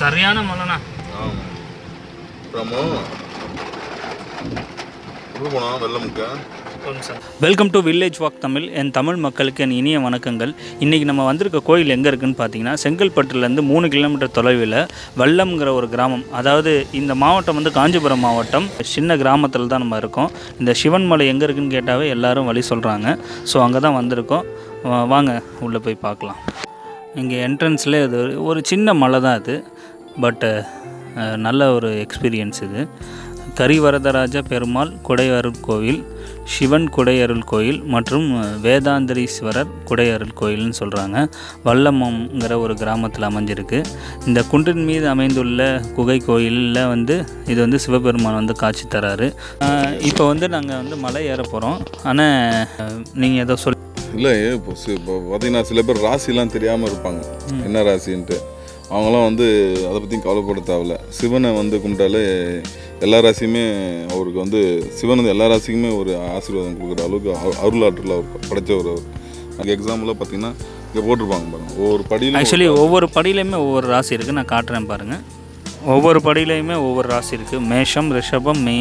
சரியான மழைண்ணா welcome to village walk Tamil என் தமிழ் மக்களுக்கு என் இனிய வணக்கங்கள் இன்றைக்கி நம்ம வந்திருக்க கோயில் எங்கே இருக்குதுன்னு பார்த்தீங்கன்னா செங்கல்பட்டுலேருந்து மூணு கிலோமீட்டர் தொலைவில் வல்லம்ங்கிற ஒரு கிராமம் அதாவது இந்த மாவட்டம் வந்து காஞ்சிபுரம் மாவட்டம் சின்ன கிராமத்தில் தான் நம்ம இருக்கோம் இந்த சிவன் மலை எங்கே இருக்குன்னு கேட்டாவே எல்லாரும் வழி சொல்கிறாங்க ஸோ அங்கே தான் வந்திருக்கோம் வாங்க உள்ளே போய் பார்க்கலாம் இங்கே என்ட்ரன்ஸில் இது ஒரு சின்ன மலை தான் இது பட்டு நல்ல ஒரு எக்ஸ்பீரியன்ஸ் இது கரிவரதராஜ பெருமாள் குடையருள் கோவில் சிவன் குடையருள் கோயில் மற்றும் வேதாந்திரீஸ்வரர் குடையருள் கோயில்னு சொல்கிறாங்க வல்லமங்கிற ஒரு கிராமத்தில் அமைஞ்சிருக்கு இந்த குன்றின் மீது அமைந்துள்ள குகை கோயிலில் வந்து இது வந்து சிவபெருமான் வந்து காட்சி தராரு இப்போ வந்து நாங்கள் வந்து மலை ஏற போகிறோம் ஆனால் நீங்கள் ஏதோ சொல் இல்லை இப்போ பார்த்தீங்கன்னா சில பேர் ராசிலாம் தெரியாமல் இருப்பாங்க என்ன ராசின்ட்டு அவங்களாம் வந்து அதை பற்றியும் கவலைப்பட சிவனை வந்து கும்பிட்டாலே எல்லா ராசியுமே அவருக்கு வந்து சிவன் வந்து எல்லா ராசிக்குமே ஒரு ஆசீர்வாதம் கொடுக்குற அளவுக்கு அருளாற்றில் அவர் படைத்தவர் அவர் அதுக்கு எக்ஸாம்பிளாக பார்த்தீங்கன்னா இங்கே போட்டிருப்பாங்க பாருங்கள் ஒவ்வொரு படியிலும் ஆக்சுவலி ஒவ்வொரு படியிலையுமே ஒவ்வொரு ராசி இருக்குது நான் காட்டுறேன் பாருங்கள் ஒவ்வொரு படியிலையுமே ஒவ்வொரு ராசி இருக்குது மேஷம் ரிஷபம் மீ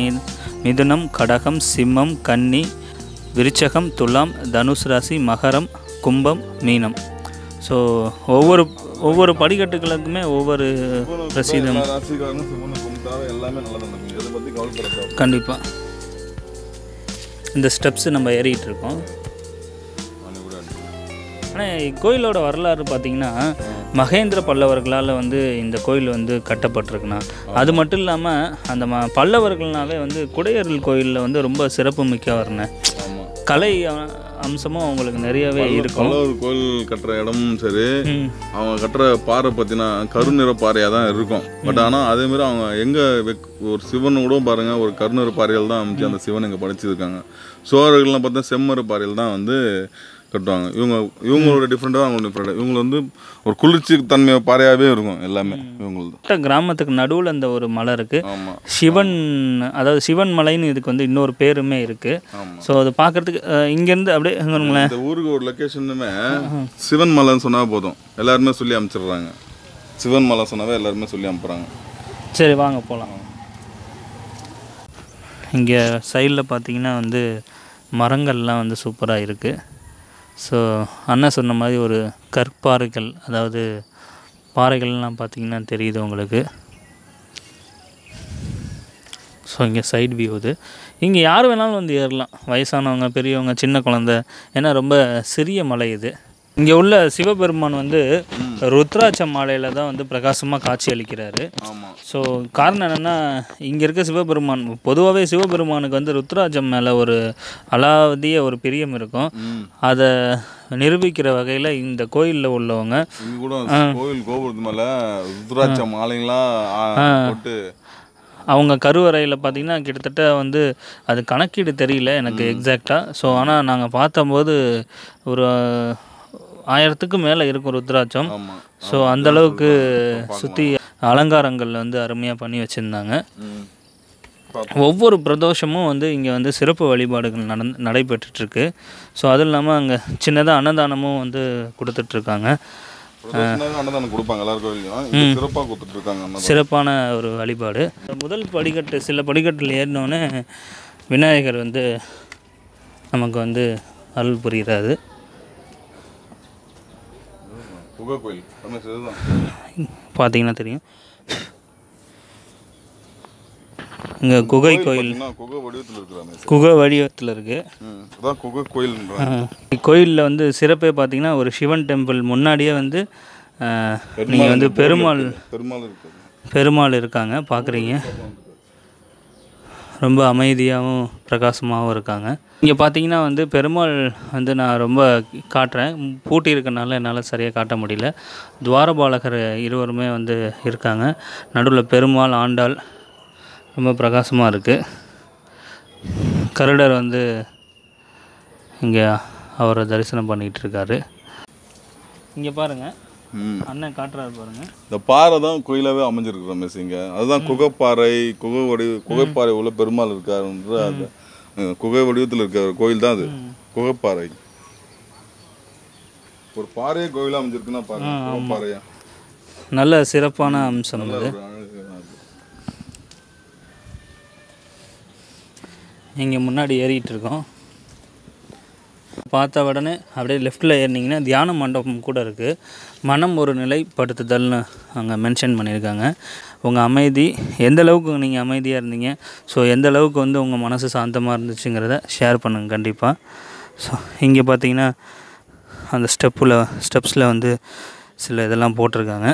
மிதுனம் கடகம் சிம்மம் கன்னி விருச்சகம் துலாம் தனுஷ் ராசி மகரம் கும்பம் மீனம் ஸோ ஒவ்வொரு ஒவ்வொரு படிக்கட்டுகளுக்குமே ஒவ்வொரு பிரசீதம் கண்டிப்பாக இந்த ஸ்டெப்ஸ் நம்ம ஏறிக்கிட்டு இருக்கோம் ஆனால் இக்கோயிலோட வரலாறு பார்த்திங்கன்னா மகேந்திர பல்லவர்களால் வந்து இந்த கோயில் வந்து கட்டப்பட்டிருக்குண்ணா அது மட்டும் இல்லாமல் அந்த ம பல்லவர்கள்னாவே வந்து குடையரல் கோயிலில் வந்து ரொம்ப சிறப்பு மிக்க மிக்கவர்னே கலை அம்சமும் அவங்களுக்கு நிறையவே இருக்கும் ஒரு கோயில் கட்டுற இடமும் சரி அவங்க கட்டுற பாறை பார்த்தீங்கன்னா கருநிற பாறையாக தான் இருக்கும் பட் ஆனால் அதேமாரி அவங்க எங்கே ஒரு சிவன் கூட பாருங்கள் ஒரு கருநிற பாறையில் தான் அமைச்சு அந்த சிவன் இங்கே படைச்சிருக்காங்க சோழர்கள்லாம் பார்த்தா செம்மறு பாறையில் தான் வந்து கட்டுவாங்க இவங்க இவங்களோட டிஃப்ரெண்ட்டாக அவங்க டிஃப்ரெண்ட் இவங்க வந்து ஒரு குளிர்ச்சி தன்மை பாறையாகவே இருக்கும் எல்லாமே இவங்களது கிராமத்துக்கு நடுவில் அந்த ஒரு மலை இருக்குது சிவன் அதாவது சிவன் மலைன்னு இதுக்கு வந்து இன்னொரு பேருமே இருக்குது ஸோ அது பார்க்குறதுக்கு இங்கேருந்து அப்படியே இந்த ஊருக்கு ஒரு லொக்கேஷனுமே சிவன் மலைன்னு சொன்னால் போதும் எல்லாருமே சொல்லி அமைச்சிடுறாங்க சிவன் மலை சொன்னாவே எல்லாருமே சொல்லி அனுப்புகிறாங்க சரி வாங்க போகலாம் இங்கே சைடில் பார்த்தீங்கன்னா வந்து மரங்கள்லாம் வந்து சூப்பராக இருக்குது ஸோ அண்ணன் சொன்ன மாதிரி ஒரு கற்பாறைகள் அதாவது பாறைகள்லாம் பார்த்திங்கன்னா தெரியுது உங்களுக்கு ஸோ இங்கே சைட் வியூ இது இங்கே யார் வேணாலும் வந்து ஏறலாம் வயசானவங்க பெரியவங்க சின்ன குழந்த ஏன்னா ரொம்ப சிறிய மலை இது இங்கே உள்ள சிவபெருமான் வந்து ருத்ராட்ச மாலையில் தான் வந்து பிரகாசமாக காட்சி அளிக்கிறாரு ஸோ காரணம் என்னென்னா இங்கே இருக்க சிவபெருமான் பொதுவாகவே சிவபெருமானுக்கு வந்து ருத்ராட்சம் மேலே ஒரு அலாவதிய ஒரு பிரியம் இருக்கும் அதை நிரூபிக்கிற வகையில் இந்த கோயிலில் உள்ளவங்க கோயில் கோபுரத்து மேலே ருத்ராட்ச மாலைங்களாம் அவங்க கருவறையில் பார்த்திங்கன்னா கிட்டத்தட்ட வந்து அது கணக்கீடு தெரியல எனக்கு எக்ஸாக்டாக ஸோ ஆனால் நாங்கள் பார்த்தம்போது ஒரு ஆயிரத்துக்கு மேலே இருக்கும் ருத்ராட்சம் ஸோ அந்த அளவுக்கு சுற்றி அலங்காரங்கள் வந்து அருமையாக பண்ணி வச்சுருந்தாங்க ஒவ்வொரு பிரதோஷமும் வந்து இங்கே வந்து சிறப்பு வழிபாடுகள் நட நடைபெற்றுட்ருக்கு ஸோ அதுவும் இல்லாமல் அங்கே சின்னதாக அன்னதானமும் வந்து கொடுத்துட்ருக்காங்க சிறப்பான ஒரு வழிபாடு முதல் படிக்கட்டு சில படிக்கட்டில் ஏறினோன்னே விநாயகர் வந்து நமக்கு வந்து அருள் புரிகிறாரு குகை கோயில் பார்த்தீங்கன்னா தெரியும் இங்கே குகை கோயில் குகை வடிவத்தில் இருக்குது குகை வடிவத்தில் இருக்குது குகை கோயில் கோயிலில் வந்து சிறப்பே பார்த்தீங்கன்னா ஒரு சிவன் டெம்பிள் முன்னாடியே வந்து நீங்கள் வந்து பெருமாள் பெருமாள் இருக்குது பெருமாள் இருக்காங்க பார்க்குறீங்க ரொம்ப அமைதியாகவும் பிரகாசமாகவும் இருக்காங்க இங்கே பார்த்தீங்கன்னா வந்து பெருமாள் வந்து நான் ரொம்ப காட்டுறேன் பூட்டி இருக்கனால என்னால் சரியாக காட்ட முடியல துவாரபாலகர் இருவருமே வந்து இருக்காங்க நடுவில் பெருமாள் ஆண்டாள் ரொம்ப பிரகாசமாக இருக்குது கருடர் வந்து இங்கே அவரை தரிசனம் பண்ணிகிட்டு இருக்காரு இங்கே பாருங்கள் அண்ணன் காட்டுறாரு பாருங்க இந்த பாறை தான் கோயிலாகவே அமைஞ்சிருக்கிற மெஸ்ஸிங்க அதுதான் குகைப்பாறை குகை வடிவ குகைப்பாறை உள்ள பெருமாள் இருக்காருன்ற அந்த குகை வடிவத்தில் இருக்கிற கோயில் தான் அது குகைப்பாறை ஒரு பாறையே கோயிலாக அமைஞ்சிருக்குன்னா பாருங்க பாறையா நல்ல சிறப்பான அம்சம் அது இங்கே முன்னாடி ஏறிக்கிட்டு இருக்கோம் பார்த்த உடனே அப்படியே லெஃப்டில் ஏறினீங்கன்னா தியான மண்டபம் கூட இருக்குது மனம் ஒரு நிலைப்படுத்துதல்னு அங்கே மென்ஷன் பண்ணியிருக்காங்க உங்கள் அமைதி எந்த அளவுக்கு நீங்கள் அமைதியாக இருந்தீங்க ஸோ எந்த அளவுக்கு வந்து உங்கள் மனசு சாந்தமாக இருந்துச்சுங்கிறத ஷேர் பண்ணுங்கள் கண்டிப்பாக ஸோ இங்கே பார்த்தீங்கன்னா அந்த ஸ்டெப்பில் ஸ்டெப்ஸில் வந்து சில இதெல்லாம் போட்டிருக்காங்க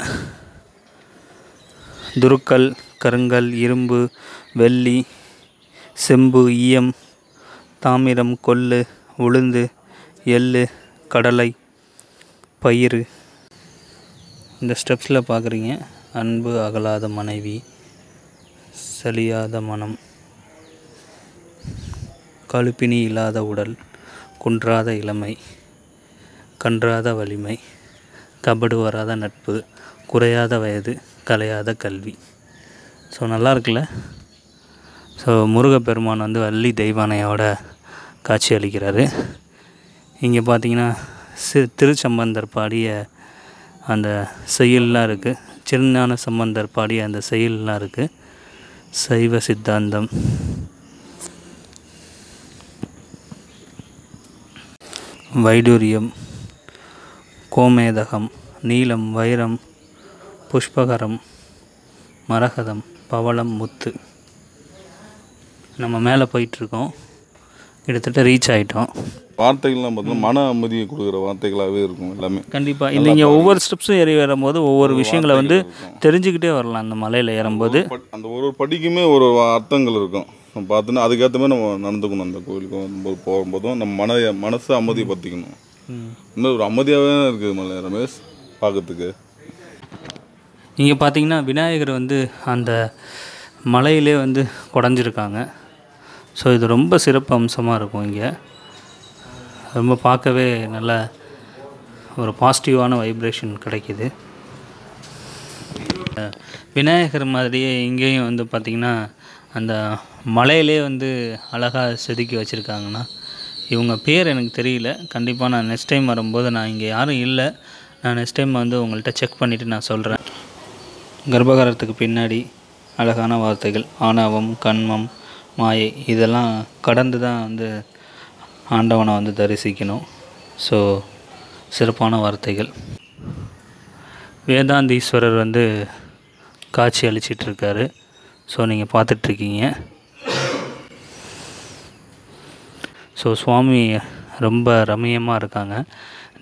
துருக்கல் கருங்கல் இரும்பு வெள்ளி செம்பு ஈயம் தாமிரம் கொள்ளு உளுந்து எள் கடலை பயிறு இந்த ஸ்டெப்ஸில் பார்க்குறீங்க அன்பு அகலாத மனைவி சலியாத மனம் கழுப்பினி இல்லாத உடல் குன்றாத இளமை கன்றாத வலிமை கபடு வராத நட்பு குறையாத வயது கலையாத கல்வி ஸோ நல்லா இருக்குல்ல ஸோ முருகப்பெருமான் வந்து வள்ளி தெய்வானையோட காட்சி அளிக்கிறாரு இங்கே பார்த்தீங்கன்னா சி திருச்சம்பந்தர் பாடிய அந்த செயல்லாம் இருக்குது சிறுஞான சம்பந்தர் பாடிய அந்த செயல்லாம் இருக்குது சைவ சித்தாந்தம் வைடூரியம் கோமேதகம் நீலம் வைரம் புஷ்பகரம் மரகதம் பவளம் முத்து நம்ம மேலே போயிட்டுருக்கோம் கிட்டத்தட்ட ரீச் ஆகிட்டோம் வார்த்தைகள்லாம் பார்த்தீங்கன்னா மன அமைதியை கொடுக்குற வார்த்தைகளாகவே இருக்கும் எல்லாமே கண்டிப்பாக இல்லை நீங்கள் ஒவ்வொரு ஸ்டெப்ஸும் ஏறி வரும்போது ஒவ்வொரு விஷயங்களை வந்து தெரிஞ்சுக்கிட்டே வரலாம் அந்த மலையில் ஏறும்போது அந்த ஒரு ஒரு படிக்குமே ஒரு அர்த்தங்கள் இருக்கும் நம்ம பார்த்தோன்னா அதுக்கேற்ற மாதிரி நம்ம நடந்துக்கணும் அந்த கோயிலுக்கு வரும்போது போகும்போதும் நம்ம மன மனசை பற்றிக்கணும் இன்னும் ஒரு அமைதியாகவே இருக்குது மலை ரமேஷ் பார்க்கறதுக்கு நீங்கள் பார்த்தீங்கன்னா விநாயகர் வந்து அந்த மலையிலே வந்து குடஞ்சிருக்காங்க ஸோ இது ரொம்ப சிறப்பு அம்சமாக இருக்கும் இங்கே ரொம்ப பார்க்கவே நல்ல ஒரு பாசிட்டிவான வைப்ரேஷன் கிடைக்கிது விநாயகர் மாதிரியே இங்கேயும் வந்து பார்த்திங்கன்னா அந்த மலையிலே வந்து அழகாக செதுக்கி வச்சுருக்காங்கண்ணா இவங்க பேர் எனக்கு தெரியல கண்டிப்பாக நான் நெக்ஸ்ட் டைம் வரும்போது நான் இங்கே யாரும் இல்லை நான் நெக்ஸ்ட் டைம் வந்து உங்கள்கிட்ட செக் பண்ணிவிட்டு நான் சொல்கிறேன் கர்ப்பகாரத்துக்கு பின்னாடி அழகான வார்த்தைகள் ஆணவம் கண்மம் மாயை இதெல்லாம் கடந்து தான் வந்து ஆண்டவனை வந்து தரிசிக்கணும் ஸோ சிறப்பான வார்த்தைகள் வேதாந்தீஸ்வரர் வந்து காட்சி அளிச்சிட்ருக்காரு ஸோ நீங்கள் பார்த்துட்ருக்கீங்க ஸோ சுவாமி ரொம்ப ரம்மியமாக இருக்காங்க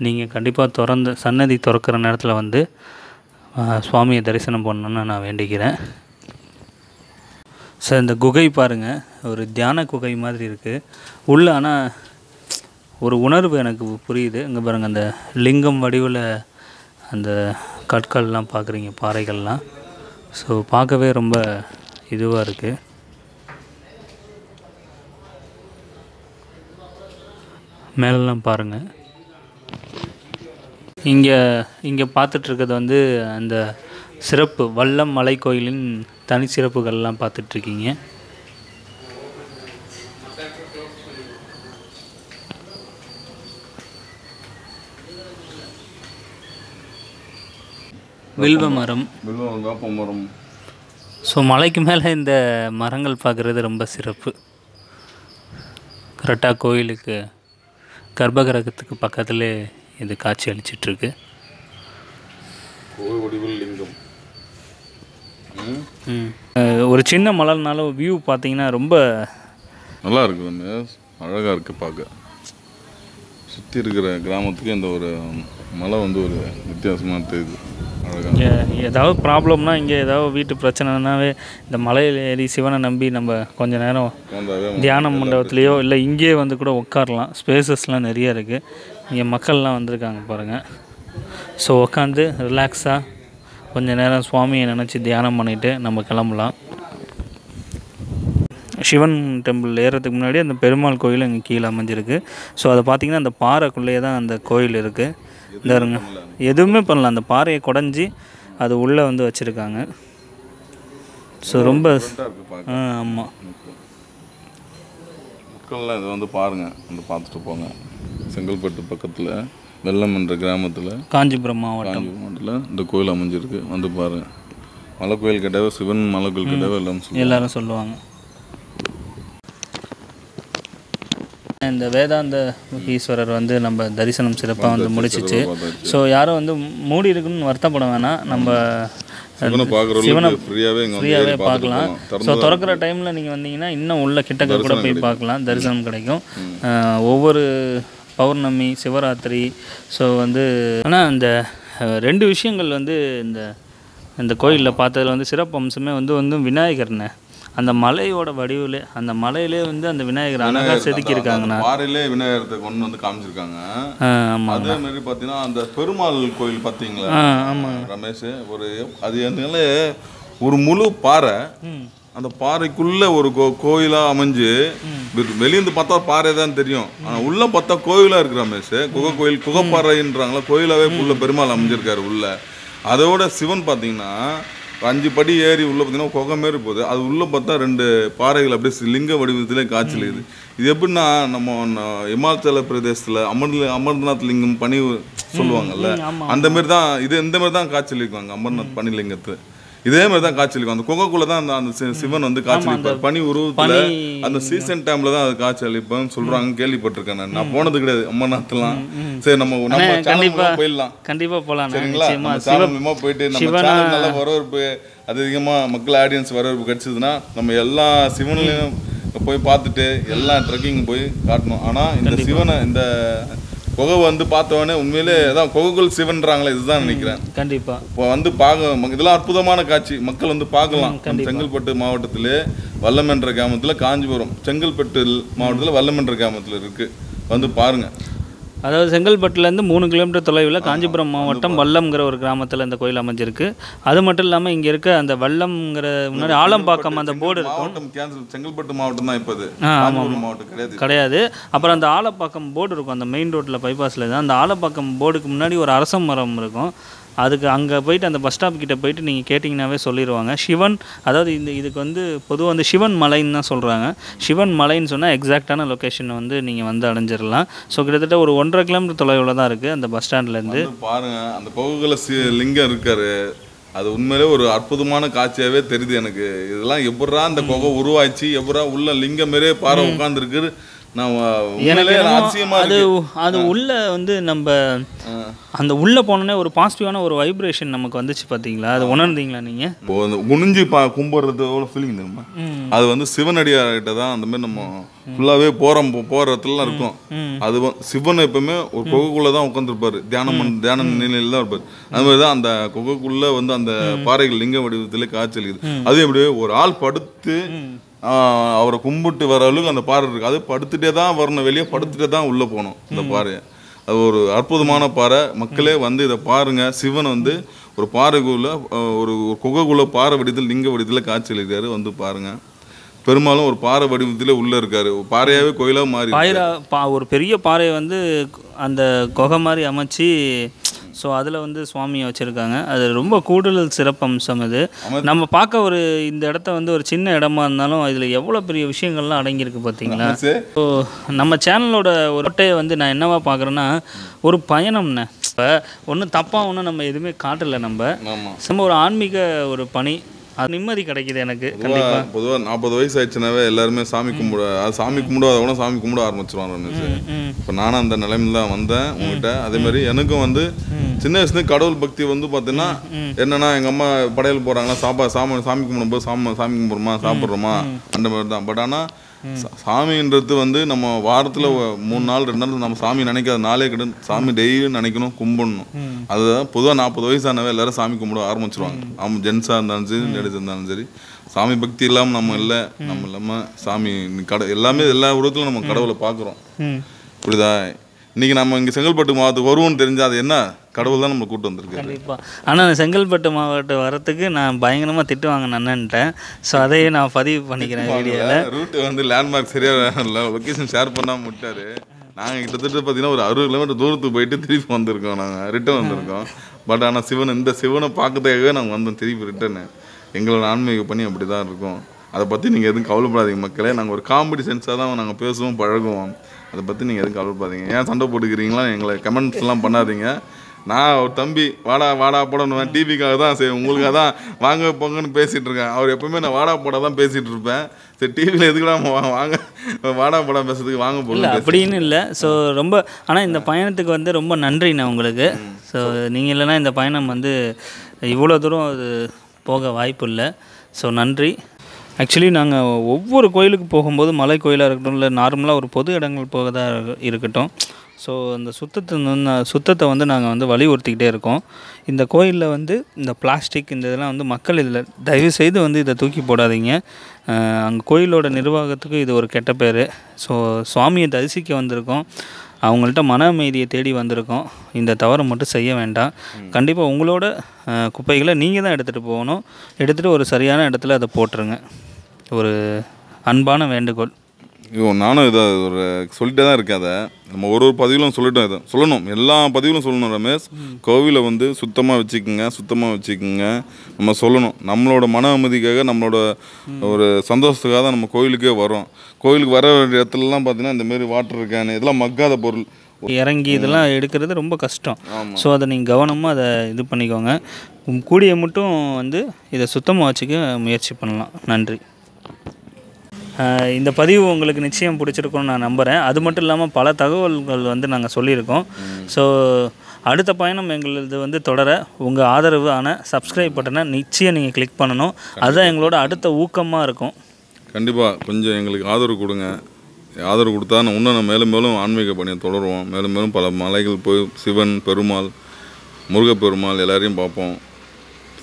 நீங்கள் கண்டிப்பாக திறந்த சன்னதி திறக்கிற நேரத்தில் வந்து சுவாமியை தரிசனம் பண்ணணுன்னு நான் வேண்டிக்கிறேன் சார் இந்த குகை பாருங்கள் ஒரு தியான குகை மாதிரி இருக்குது உள்ளே ஆனால் ஒரு உணர்வு எனக்கு புரியுது இங்கே பாருங்கள் அந்த லிங்கம் வடிவில் அந்த கற்கள்லாம் பார்க்குறீங்க பாறைகள்லாம் ஸோ பார்க்கவே ரொம்ப இதுவாக இருக்குது மேலெல்லாம் பாருங்கள் இங்கே இங்கே பார்த்துட்ருக்கிறது வந்து அந்த சிறப்பு வல்லம் மலை கோயிலின் தனி சிறப்புகள்லாம் பார்த்துட்ருக்கீங்க வில்வ மரம் வில்வ வேப்ப மரம் ஸோ மலைக்கு மேலே இந்த மரங்கள் பார்க்குறது ரொம்ப சிறப்பு கரெக்டாக கோயிலுக்கு கர்ப்பகிரகத்துக்கு பக்கத்தில் இது காட்சி அளிச்சிட்ருக்கு ஒரு சின்ன மலைனால வியூ பார்த்தீங்கன்னா ரொம்ப நல்லா இருக்கு அழகாக இருக்குது பார்க்க சுற்றி இருக்கிற கிராமத்துக்கு இந்த ஒரு மலை வந்து ஒரு வித்தியாசமாக தெரியுது இங்கே ஏதாவது ப்ராப்ளம்னா இங்கே ஏதாவது வீட்டு பிரச்சனைனாவே இந்த மலையில் ஏறி சிவனை நம்பி நம்ம கொஞ்ச நேரம் தியான மண்டபத்துலேயோ இல்லை இங்கேயே வந்து கூட உட்காரலாம் ஸ்பேசஸ்லாம் நிறைய இருக்குது இங்கே மக்கள்லாம் வந்திருக்காங்க பாருங்கள் ஸோ உட்காந்து ரிலாக்ஸாக கொஞ்ச நேரம் சுவாமியை நினச்சி தியானம் பண்ணிவிட்டு நம்ம கிளம்பலாம் சிவன் டெம்பிள் ஏறுறதுக்கு முன்னாடி அந்த பெருமாள் கோயில் இங்கே கீழே அமைஞ்சிருக்கு ஸோ அதை பார்த்திங்கன்னா அந்த பாறைக்குள்ளேயே தான் அந்த கோயில் இருக்குது இருங்க எதுவுமே பண்ணலாம் அந்த பாறையை குடஞ்சி அது உள்ளே வந்து வச்சுருக்காங்க ஸோ ரொம்ப ஆமாம் மக்கள்லாம் இதை வந்து பாருங்கள் வந்து பார்த்துட்டு போங்க செங்கல்பட்டு பக்கத்தில் வெள்ளம் என்ற கிராமத்தில் காஞ்சிபுரம் மாவட்டம் மாவட்டத்தில் இந்த கோயில் அமைஞ்சிருக்கு வந்து பாருங்கள் மலை கோயில் கிட்டவே சிவன் மலை கோயில் கிட்டவே எல்லாம் எல்லாரும் சொல்லுவாங்க இந்த வேதாந்த ஈஸ்வரர் வந்து நம்ம தரிசனம் சிறப்பாக வந்து முடிச்சிச்சு ஸோ யாரோ வந்து மூடி இருக்குன்னு வருத்தப்பட வேணாம் நம்ம சிவனை ஃப்ரீயாகவே பார்க்கலாம் ஸோ திறக்கிற டைமில் நீங்கள் வந்தீங்கன்னா இன்னும் உள்ள கிட்டக்க கூட போய் பார்க்கலாம் தரிசனம் கிடைக்கும் ஒவ்வொரு பௌர்ணமி சிவராத்திரி ஸோ வந்து ஆனால் இந்த ரெண்டு விஷயங்கள் வந்து இந்த இந்த கோயிலில் பார்த்ததில் வந்து சிறப்பு அம்சமே வந்து வந்து விநாயகர்ண்ணே அந்த மலையோட வடிவில் அந்த மலையிலே வந்து அந்த விநாயகர் அழகாக செதுக்கியிருக்காங்கண்ணா பாறையிலே விநாயகரத்தை கொண்டு வந்து காமிச்சிருக்காங்க ஆமாம் அதே மாதிரி பார்த்தீங்கன்னா அந்த பெருமாள் கோயில் பார்த்தீங்களா ஆமாம் ரமேஷ் ஒரு அது என்னால ஒரு முழு பாறை அந்த பாறைக்குள்ள ஒரு கோ கோயிலாக அமைஞ்சு வெளியிருந்து பார்த்தா பாறை தான் தெரியும் ஆனால் உள்ள பார்த்தா கோயிலாக இருக்கு ரமேஷ் குகை கோயில் குகைப்பாறைன்றாங்களா கோயிலாகவே உள்ள பெருமாள் அமைஞ்சிருக்காரு உள்ள அதோட சிவன் பார்த்தீங்கன்னா அஞ்சு படி ஏறி உள்ளே பார்த்தீங்கன்னா குகம் மாரி போகுது அது உள்ளே பார்த்தா ரெண்டு பாறைகள் அப்படியே லிங்க வடிவத்திலே காய்ச்சலுது இது எப்படின்னா நம்ம இமாச்சல பிரதேசத்தில் அமர் அமர்நாத் லிங்கம் பனி சொல்லுவாங்கல்ல அந்த மாதிரி தான் இது இந்த மாதிரி தான் காய்ச்சலிக்குவாங்க அமர்நாத் பனிலிங்கத்தை இதே மாதிரி தான் காய்ச்சலுக்கும் அந்த கொக்கக்குள்ள தான் அந்த அந்த சிவன் வந்து காய்ச்சல் பனி உருவத்துல அந்த சீசன் டைம்ல தான் அது அளிப்பேன்னு சொல்றாங்க கேள்விப்பட்டிருக்கேன் நான் போனது கிடையாது அம்மநாத்தெல்லாம் சரி நம்ம நம்ம கண்டிப்பா போயிடலாம் கண்டிப்பா போலாம் சரிங்களா சேனல் போயிட்டு நம்ம நல்ல வரவேற்பு அது அதிகமா மக்கள் ஆடியன்ஸ் வரவேற்பு கிடைச்சதுன்னா நம்ம எல்லா சிவன்லையும் போய் பார்த்துட்டு எல்லா ட்ரெக்கிங் போய் காட்டணும் ஆனா இந்த சிவனை இந்த குகை வந்து பார்த்தவொடனே உண்மையிலே அதான் குகைக்குள் சிவன்றாங்களே இதுதான் நினைக்கிறேன் கண்டிப்பாக இப்போ வந்து பார்க்க இதெல்லாம் அற்புதமான காட்சி மக்கள் வந்து பார்க்கலாம் செங்கல்பட்டு மாவட்டத்தில் வல்லமன்ற கிராமத்தில் காஞ்சிபுரம் செங்கல்பட்டு மாவட்டத்தில் வல்லமன்ற கிராமத்தில் இருக்குது வந்து பாருங்கள் அதாவது செங்கல்பட்டுலேருந்து மூணு கிலோமீட்டர் தொலைவில் காஞ்சிபுரம் மாவட்டம் வல்லம்ங்கிற ஒரு கிராமத்தில் இந்த கோயில் அமைஞ்சிருக்கு அது மட்டும் இல்லாமல் இங்கே இருக்க அந்த வல்லம்ங்கிற முன்னாடி ஆலம்பாக்கம் அந்த போர்டு இருக்கும் செங்கல்பட்டு மாவட்டம் தான் இப்போ ஆமாம் மாவட்டம் கிடையாது அப்புறம் அந்த ஆலப்பாக்கம் போர்டு இருக்கும் அந்த மெயின் ரோட்டில் பைபாஸில் தான் அந்த ஆலப்பாக்கம் போர்டுக்கு முன்னாடி ஒரு அரச மரம் இருக்கும் அதுக்கு அங்கே போயிட்டு அந்த பஸ் ஸ்டாப் கிட்டே போயிட்டு நீங்கள் கேட்டிங்கனாவே சொல்லிடுவாங்க சிவன் அதாவது இந்த இதுக்கு வந்து பொதுவாக வந்து சிவன் மலைன்னு தான் சொல்கிறாங்க சிவன் மலைன்னு சொன்னால் எக்ஸாக்டான லொக்கேஷன் வந்து நீங்கள் வந்து அடைஞ்சிடலாம் ஸோ கிட்டத்தட்ட ஒரு ஒன்றரை கிலோமீட்டர் தொலைவில் தான் இருக்குது அந்த பஸ் ஸ்டாண்ட்லேருந்து பாருங்கள் அந்த சி லிங்கம் இருக்கார் அது உண்மையிலே ஒரு அற்புதமான காட்சியாகவே தெரியுது எனக்கு இதெல்லாம் எப்படா அந்த குகை உருவாச்சு எப்படா உள்ள லிங்கம் மாரியே பாறை உட்காந்துருக்கு அது அது உள்ள வந்து நம்ம அந்த உள்ள போனோடனே ஒரு பாசிட்டிவான ஒரு வைப்ரேஷன் நமக்கு வந்துச்சு பார்த்தீங்களா அது உணர்ந்தீங்களா நீங்க இப்போ குனிஞ்சு பா கும்பிட்றதோட ஃபீலிங் தெரியுமா அது வந்து சிவனடியார்கிட்ட தான் அந்த மாதிரி நம்ம ஃபுல்லாவே போகிறோம் போகிற இருக்கும் அது சிவன் எப்பவுமே ஒரு குகைக்குள்ளே தான் உட்காந்துருப்பாரு தியானம் பண்ண தியான நிலையில் தான் இருப்பார் அது மாதிரி தான் அந்த குகைக்குள்ளே வந்து அந்த பாறைகள் லிங்க வடிவத்தில் காய்ச்சலிக்குது அது எப்படி ஒரு ஆள் படுத்து அவரை கும்பிட்டு வர அளவுக்கு அந்த பாறை இருக்குது அது படுத்துகிட்டே தான் வரணும் வெளியே படுத்துகிட்டே தான் உள்ளே போகணும் இந்த பாறையை அது ஒரு அற்புதமான பாறை மக்களே வந்து இதை பாருங்கள் சிவன் வந்து ஒரு பாறைக்குள்ளே ஒரு குகைக்குள்ளே பாறை வடிவத்தில் லிங்க வடிவத்தில் காட்சி அளிக்கிறாரு வந்து பாருங்கள் பெரும்பாலும் ஒரு பாறை வடிவத்தில் உள்ளே இருக்கார் பாறையாகவே கோயிலாக மாறி ஒரு பெரிய பாறையை வந்து அந்த குகை மாதிரி அமைச்சு ஸோ அதில் வந்து சுவாமியை வச்சுருக்காங்க அது ரொம்ப கூடுதல் சிறப்பம்சம் அது நம்ம பார்க்க ஒரு இந்த இடத்த வந்து ஒரு சின்ன இடமா இருந்தாலும் இதில் எவ்வளோ பெரிய விஷயங்கள்லாம் அடங்கியிருக்கு பார்த்தீங்களா ஸோ நம்ம சேனலோட ஒரு ஓட்டையை வந்து நான் என்னவா பார்க்குறேன்னா ஒரு பயணம்ண்ணே இப்போ ஒன்றும் தப்பாக ஒன்றும் நம்ம எதுவுமே காட்டலை நம்ம சும்மா ஒரு ஆன்மீக ஒரு பணி அது நிம்மதி கிடைக்குது எனக்கு கண்டிப்பாக பொதுவாக நாற்பது வயசு ஆயிடுச்சுனாவே எல்லாருமே சாமி கும்பிட சாமி கும்பிடாதவன சாமி கும்பிட ஆரம்பிச்சிருவாங்க இப்போ நானும் அந்த நிலைமையில தான் வந்தேன் உங்ககிட்ட அதே மாதிரி எனக்கும் வந்து சின்ன வயசுல கடவுள் பக்தி வந்து பாத்தீங்கன்னா என்னன்னா எங்கள் அம்மா படையல் போறாங்களா சாப்பா சாமி சாமி கும்பிடும்போது சாமி சாமி கும்பிடுமா சாப்பிட்றோமா அந்த மாதிரி தான் பட் ஆனால் சாமின்றது வந்து நம்ம வாரத்தில் மூணு நாள் ரெண்டு நாள் நம்ம சாமி நினைக்காத நாளே கிடையாது சாமி டெய்லியும் நினைக்கணும் கும்பிடணும் அதுதான் பொதுவாக நாற்பது வயசானவே எல்லாரும் சாமி கும்பிட ஆரம்பிச்சிருவாங்க அவங்க ஜென்ஸாக இருந்தாலும் சரி லேடிஸ் இருந்தாலும் சரி சாமி பக்தி இல்லாமல் நம்ம இல்லை நம்ம இல்லாமல் சாமி கடை எல்லாமே எல்லா உருவத்துல நம்ம கடவுளை பார்க்குறோம் புரியுதா இன்றைக்கி நம்ம இங்கே செங்கல்பட்டு மாவட்டத்துக்கு வருவோம்னு தெரிஞ்சால் அது என்ன கடவுள் தான் நம்ம கூட்டு வந்திருக்கு கண்டிப்பாக ஆனால் செங்கல்பட்டு மாவட்டம் வரத்துக்கு நான் பயங்கரமாக திட்டு வாங்க அண்ணன்ட்டேன் ஸோ அதையே நான் பதிவு பண்ணிக்கிறேன் வீடியோவில் ரூட்டு வந்து லேண்ட்மார்க் சரியாக இல்லை லொக்கேஷன் ஷேர் பண்ணாமல் விட்டார் நாங்கள் கிட்டத்தட்ட பார்த்தீங்கன்னா ஒரு அறுபது கிலோமீட்டர் தூரத்துக்கு போயிட்டு திருப்பி வந்திருக்கோம் நாங்கள் ரிட்டன் வந்திருக்கோம் பட் ஆனால் சிவன் இந்த சிவனை பார்க்கறதுக்காகவே நாங்கள் வந்தோம் திருப்பி ரிட்டர்னு எங்களோட ஆன்மீக பண்ணி அப்படி தான் இருக்கும் அதை பற்றி நீங்கள் எதுவும் கவலைப்படாதீங்க மக்களே நாங்கள் ஒரு காமெடி சென்ஸாக தான் நாங்கள் பேசுவோம் பழகுவோம் அதை பற்றி நீங்கள் எதுவும் கவலைப்படாதீங்க ஏன் சண்டை போட்டுக்கிறீங்களா எங்களை கமெண்ட்ஸ்லாம் பண்ணாதீங்க நான் ஒரு தம்பி வாடா வாடா போடணும் டிவிக்காக தான் சரி உங்களுக்காக தான் வாங்க போங்கன்னு பேசிகிட்டு இருக்கேன் அவர் எப்போவுமே நான் வாடா போட தான் பேசிகிட்டு இருப்பேன் சரி டிவியில் எதுக்கெல்லாம் வாங்க வாடா போடா பேசுறதுக்கு வாங்க போகல அப்படின்னு இல்லை ஸோ ரொம்ப ஆனால் இந்த பயணத்துக்கு வந்து ரொம்ப நன்றிண்ணே உங்களுக்கு ஸோ நீங்கள் இல்லைன்னா இந்த பயணம் வந்து இவ்வளோ தூரம் அது போக வாய்ப்பு இல்லை ஸோ நன்றி ஆக்சுவலி நாங்கள் ஒவ்வொரு கோயிலுக்கு போகும்போது மலை கோயிலாக இருக்கட்டும் இல்லை நார்மலாக ஒரு பொது இடங்கள் தான் இருக்கட்டும் ஸோ அந்த சுத்தத்தை சுத்தத்தை வந்து நாங்கள் வந்து வலியுறுத்திக்கிட்டே இருக்கோம் இந்த கோயிலில் வந்து இந்த பிளாஸ்டிக் இந்த இதெல்லாம் வந்து மக்கள் இதில் தயவுசெய்து வந்து இதை தூக்கி போடாதீங்க அங்கே கோயிலோட நிர்வாகத்துக்கு இது ஒரு கெட்ட பேர் ஸோ சுவாமியை தரிசிக்க வந்திருக்கோம் அவங்கள்ட்ட மன அமைதியை தேடி வந்திருக்கோம் இந்த தவறை மட்டும் செய்ய வேண்டாம் கண்டிப்பாக உங்களோட குப்பைகளை நீங்கள் தான் எடுத்துகிட்டு போகணும் எடுத்துகிட்டு ஒரு சரியான இடத்துல அதை போட்டுருங்க ஒரு அன்பான வேண்டுகோள் ஐயோ நானும் இதை ஒரு சொல்லிட்டே தான் இருக்கேன் அதை நம்ம ஒரு ஒரு பதிவிலும் சொல்லிட்டோம் இதை சொல்லணும் எல்லா பதிவிலும் சொல்லணும் ரமேஷ் கோவிலை வந்து சுத்தமாக வச்சுக்கோங்க சுத்தமாக வச்சுக்கோங்க நம்ம சொல்லணும் நம்மளோட மன அமைதிக்காக நம்மளோட ஒரு சந்தோஷத்துக்காக தான் நம்ம கோயிலுக்கே வரோம் கோயிலுக்கு வர வேண்டிய இடத்துலலாம் பார்த்தீங்கன்னா இந்தமாரி வாட்டர் கேனு இதெல்லாம் மக்காத பொருள் இறங்கி இதெல்லாம் எடுக்கிறது ரொம்ப கஷ்டம் ஸோ அதை நீங்கள் கவனமாக அதை இது பண்ணிக்கோங்க கூடிய மட்டும் வந்து இதை சுத்தமாக வச்சுக்க முயற்சி பண்ணலாம் நன்றி இந்த பதிவு உங்களுக்கு நிச்சயம் பிடிச்சிருக்கும்னு நான் நம்புகிறேன் அது மட்டும் இல்லாமல் பல தகவல்கள் வந்து நாங்கள் சொல்லியிருக்கோம் ஸோ அடுத்த பயணம் எங்களது வந்து தொடர உங்கள் ஆதரவு ஆனால் சப்ஸ்கிரைப் பட்டனை நிச்சயம் நீங்கள் கிளிக் பண்ணணும் அதுதான் எங்களோட அடுத்த ஊக்கமாக இருக்கும் கண்டிப்பாக கொஞ்சம் எங்களுக்கு ஆதரவு கொடுங்க ஆதரவு கொடுத்தா இன்னும் நம்ம மேலும் மேலும் ஆன்மீக பணியை தொடருவோம் மேலும் மேலும் பல மலைகள் போய் சிவன் பெருமாள் முருகப்பெருமாள் எல்லாரையும் பார்ப்போம்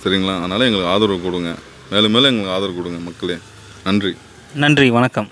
சரிங்களா அதனால் எங்களுக்கு ஆதரவு கொடுங்க மேலும் மேலும் எங்களுக்கு ஆதரவு கொடுங்க மக்களே நன்றி நன்றி வணக்கம்